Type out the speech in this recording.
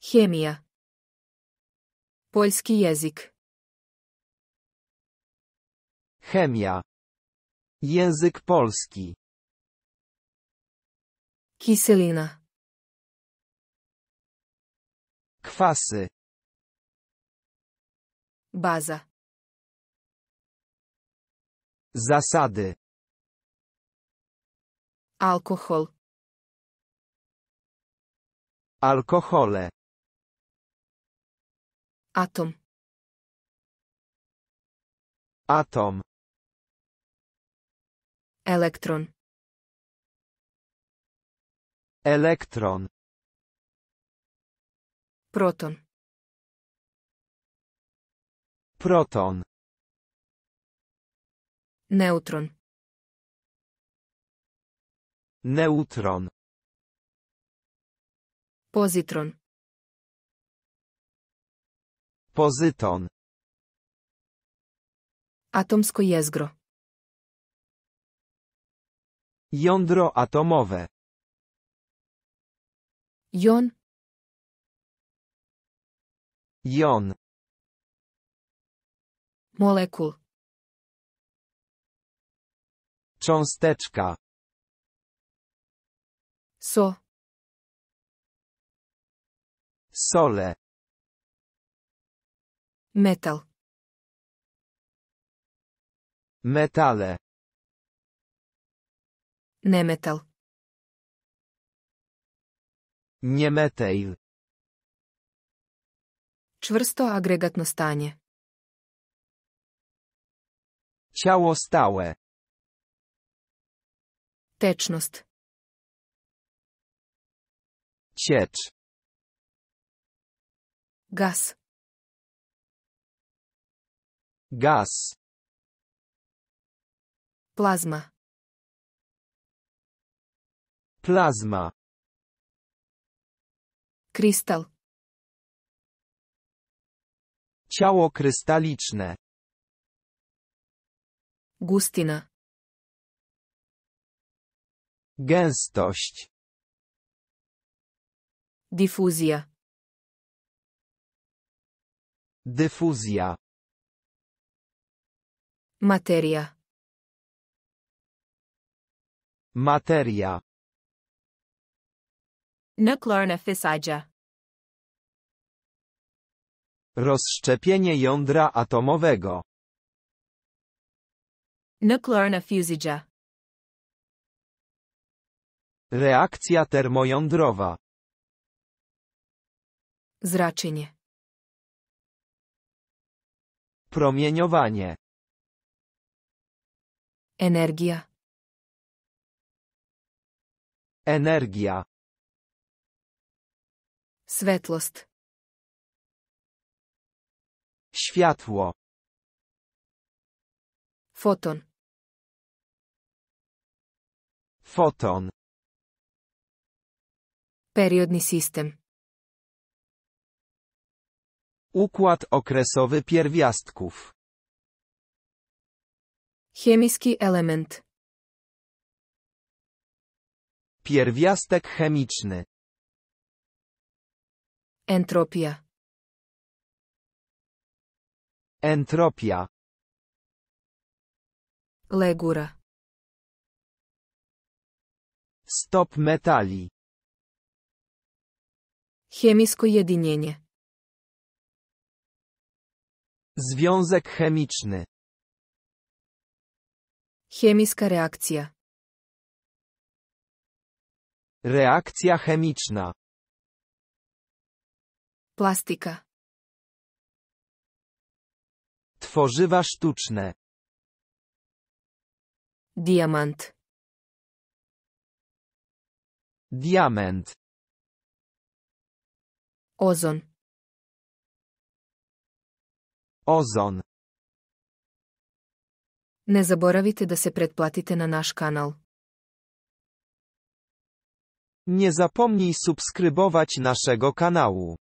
Chemia. Polski język. Chemia. Język polski. Kiselina. Kwasy. Baza. Zasady. Alkohol. Alkohole. Atom. Atom. Elektron. Elektron. Proton. Proton. Neutron. Neutron. Pozitron. Pozyton. Atomsko jezgro. Jądro atomowe. Jon. Jon. Molekul. Cząsteczka. So. Sole. Metal. Metale. Nemetal. Niemetejl. Czwórsto agregatno stanie. Ciało stałe. Teczność. Ciecz. Gaz. Gaz. Plazma. Plazma. Krystal. Ciało krystaliczne. Gustina. Gęstość. Difuzja. Dyfuzja. Materia. Materia. Nuklearna fissaja. Rozszczepienie jądra atomowego. Nuklearna fusija. Reakcja termojądrowa. Zraczynie. Promieniowanie. Energia. Energia. Svetlost. Światło. Foton. Foton. Periodny system. Układ okresowy pierwiastków. Chemiczny element. Pierwiastek chemiczny. Entropia. Entropia. Legura. Stop metali. Chemiczne jedinienie. Związek chemiczny chemiczna reakcja. Reakcja chemiczna. Plastika. Tworzywa sztuczne. Diamant. Diament. Ozon. Ozon. Не заборавите да се предплатите на наш kanał. Nie zapomnij subskrybować naszego kanału.